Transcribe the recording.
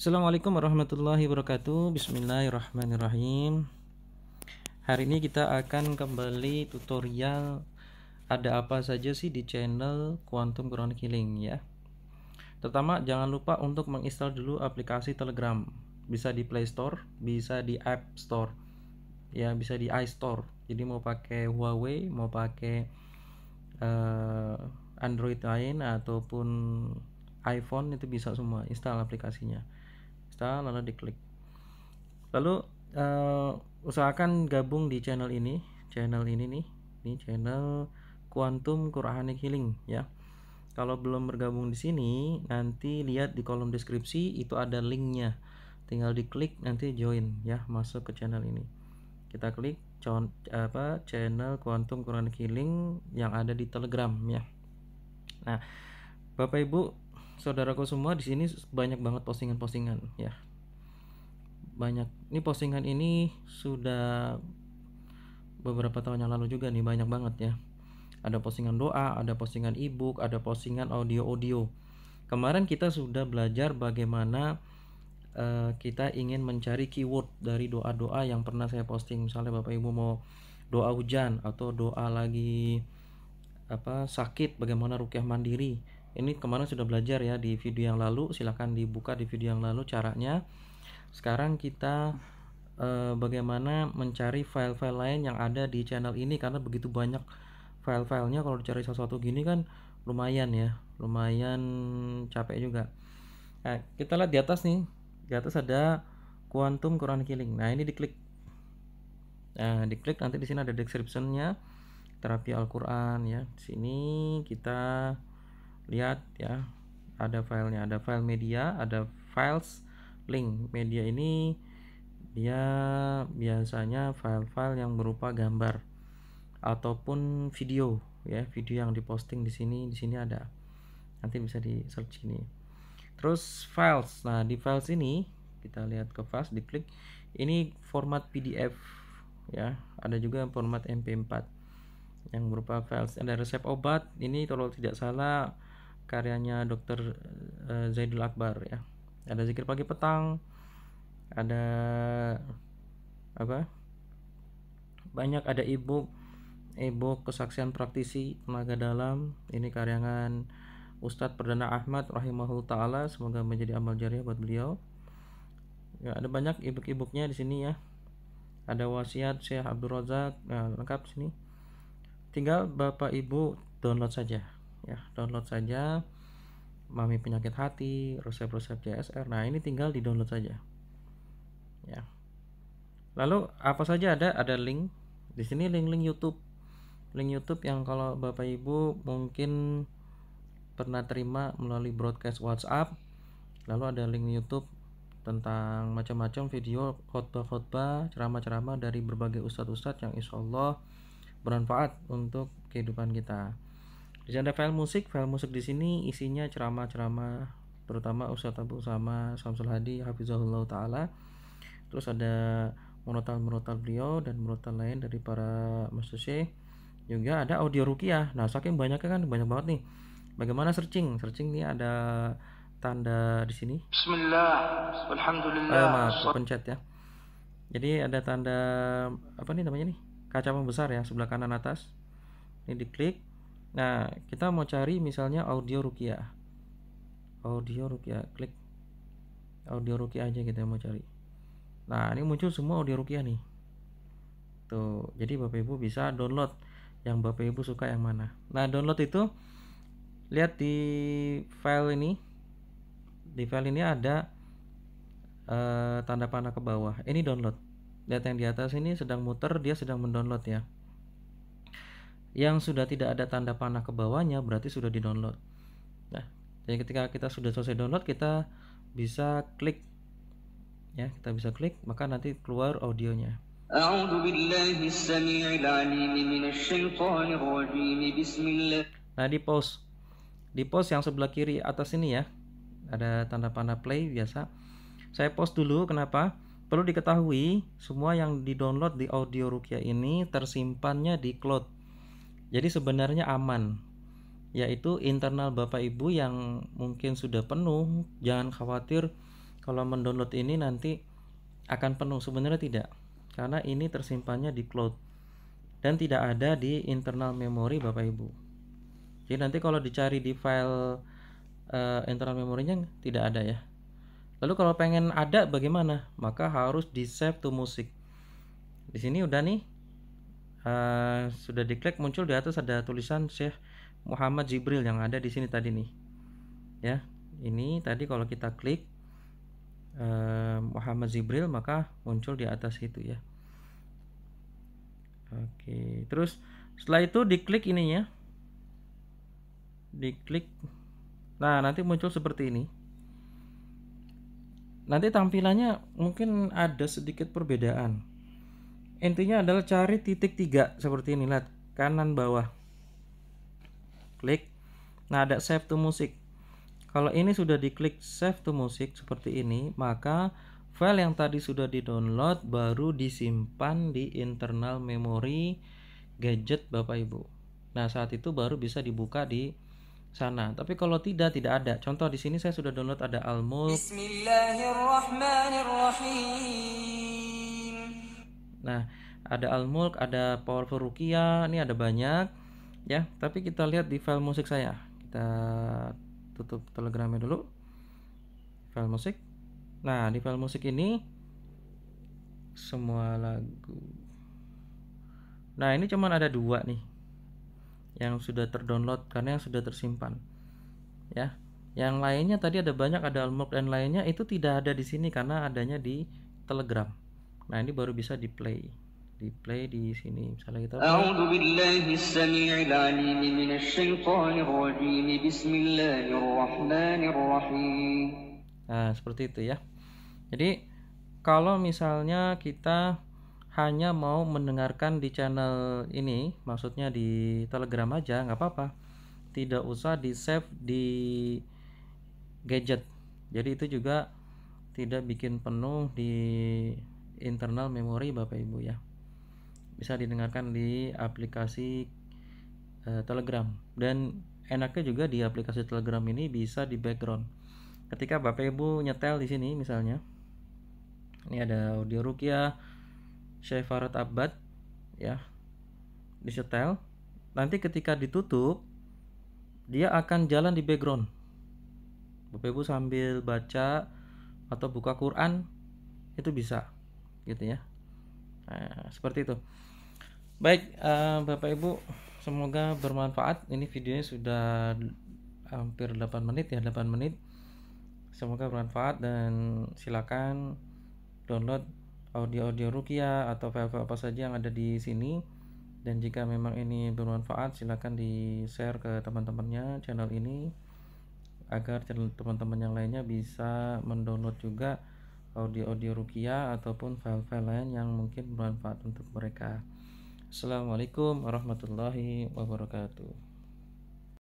Assalamualaikum warahmatullahi wabarakatuh Bismillahirrahmanirrahim Hari ini kita akan kembali tutorial Ada apa saja sih di channel Quantum Ground Healing ya Terutama jangan lupa untuk menginstal dulu aplikasi Telegram Bisa di Play Store, bisa di App Store Ya bisa di iStore Jadi mau pakai Huawei, mau pakai uh, Android lain ataupun iPhone itu bisa semua install aplikasinya install lalu diklik lalu uh, usahakan gabung di channel ini channel ini nih ini channel Quantum Quranic Healing ya kalau belum bergabung di sini nanti lihat di kolom deskripsi itu ada linknya tinggal diklik nanti join ya masuk ke channel ini kita klik con apa channel Quantum Quranic Healing yang ada di Telegram ya nah Bapak Ibu saudaraku semua di sini banyak banget postingan-postingan ya banyak ini postingan ini sudah beberapa tahun yang lalu juga nih banyak banget ya ada postingan doa ada postingan ebook ada postingan audio audio kemarin kita sudah belajar bagaimana uh, kita ingin mencari keyword dari doa doa yang pernah saya posting misalnya bapak ibu mau doa hujan atau doa lagi apa sakit bagaimana rukyah mandiri ini kemarin sudah belajar ya di video yang lalu silahkan dibuka di video yang lalu caranya sekarang kita e, bagaimana mencari file-file lain yang ada di channel ini karena begitu banyak file-filenya kalau dicari sesuatu gini kan lumayan ya lumayan capek juga nah, kita lihat di atas nih di atas ada quantum Quran killing nah ini diklik nah diklik nanti di sini ada descriptionnya terapi Al-Quran ya di sini kita lihat ya ada filenya ada file media ada files link media ini dia biasanya file-file yang berupa gambar ataupun video ya video yang diposting di sini di sini ada nanti bisa di search ini terus files nah di files ini kita lihat ke files diklik ini format PDF ya ada juga format MP4 yang berupa files ada resep obat ini kalau tidak salah karyanya Dr. Eh, Zaidul Akbar ya. Ada zikir pagi petang, ada apa? Banyak ada ebook ebook kesaksian praktisi tenaga dalam ini karyangan Ustadz Perdana Ahmad rahimahul taala semoga menjadi amal jariah buat beliau ya, ada banyak ebook ibuknya di sini ya ada wasiat Syekh Abdul Razak nah, lengkap sini tinggal bapak ibu download saja ya download saja mami penyakit hati resep-resep JSR nah ini tinggal di download saja ya lalu apa saja ada ada link di sini link-link YouTube link YouTube yang kalau bapak ibu mungkin pernah terima melalui broadcast WhatsApp lalu ada link YouTube tentang macam-macam video khotbah-khotbah ceramah-ceramah dari berbagai ustadz-ustadz yang insya Allah bermanfaat untuk kehidupan kita di ada file musik file musik di sini isinya ceramah-ceramah terutama Ustaz Abu sama Samsul Hadi Hafizahullah Ta'ala terus ada murotal-murotal beliau dan murotal lain dari para master juga ada audio rukiah nah saking banyaknya kan banyak banget nih bagaimana searching searching nih ada tanda di sini Bismillah Alhamdulillah eh, pencet ya jadi ada tanda apa nih namanya nih kaca pembesar ya sebelah kanan atas ini diklik Nah, kita mau cari misalnya audio rukiah. Audio rukiah, klik audio rukiah aja kita mau cari. Nah, ini muncul semua audio rukiah nih. Tuh, jadi Bapak Ibu bisa download yang Bapak Ibu suka yang mana. Nah, download itu lihat di file ini. Di file ini ada eh, tanda panah ke bawah. Ini download. Lihat yang di atas ini sedang muter, dia sedang mendownload ya yang sudah tidak ada tanda panah ke bawahnya berarti sudah di download nah jadi ketika kita sudah selesai download kita bisa klik ya kita bisa klik maka nanti keluar audionya nah di pause di pause yang sebelah kiri atas ini ya ada tanda panah play biasa saya pause dulu kenapa perlu diketahui semua yang di download di audio rukia ini tersimpannya di cloud jadi sebenarnya aman, yaitu internal Bapak Ibu yang mungkin sudah penuh. Jangan khawatir kalau mendownload ini nanti akan penuh. Sebenarnya tidak, karena ini tersimpannya di cloud dan tidak ada di internal memori Bapak Ibu. Jadi nanti kalau dicari di file uh, internal memorinya tidak ada ya. Lalu kalau pengen ada bagaimana? Maka harus di save to music. Di sini udah nih Uh, sudah diklik muncul di atas ada tulisan Syekh Muhammad Jibril yang ada di sini tadi nih. Ya, ini tadi kalau kita klik uh, Muhammad Jibril maka muncul di atas itu ya. Oke, terus setelah itu diklik ininya. Diklik. Nah, nanti muncul seperti ini. Nanti tampilannya mungkin ada sedikit perbedaan intinya adalah cari titik tiga seperti ini lihat kanan bawah klik nah ada save to music kalau ini sudah diklik save to music seperti ini maka file yang tadi sudah di download baru disimpan di internal memory gadget bapak ibu nah saat itu baru bisa dibuka di sana tapi kalau tidak tidak ada contoh di sini saya sudah download ada al Nah, ada al ada Powerful Rukia, ini ada banyak ya. Tapi kita lihat di file musik saya. Kita tutup telegramnya dulu. File musik. Nah, di file musik ini semua lagu. Nah, ini cuman ada dua nih yang sudah terdownload karena yang sudah tersimpan. Ya. Yang lainnya tadi ada banyak ada Almok dan lainnya itu tidak ada di sini karena adanya di Telegram Nah, ini baru bisa di play. Di play di sini. Misalnya kita A'udzu billahi minasy Bismillahirrahmanirrahim. Nah, seperti itu ya. Jadi kalau misalnya kita hanya mau mendengarkan di channel ini, maksudnya di Telegram aja, nggak apa-apa. Tidak usah di save di gadget. Jadi itu juga tidak bikin penuh di internal memori Bapak Ibu ya. Bisa didengarkan di aplikasi uh, Telegram dan enaknya juga di aplikasi Telegram ini bisa di background. Ketika Bapak Ibu nyetel di sini misalnya. Ini ada audio Rukia Syafarat Abad ya. Disetel. Nanti ketika ditutup dia akan jalan di background. Bapak Ibu sambil baca atau buka Quran itu bisa gitu ya nah, seperti itu baik uh, bapak ibu semoga bermanfaat ini videonya sudah hampir 8 menit ya 8 menit semoga bermanfaat dan silakan download audio-audio Rukia atau file-file apa saja yang ada di sini dan jika memang ini bermanfaat silakan di share ke teman-temannya channel ini agar teman-teman yang lainnya bisa mendownload juga audio-audio rukia ataupun file-file lain yang mungkin bermanfaat untuk mereka. Assalamualaikum warahmatullahi wabarakatuh.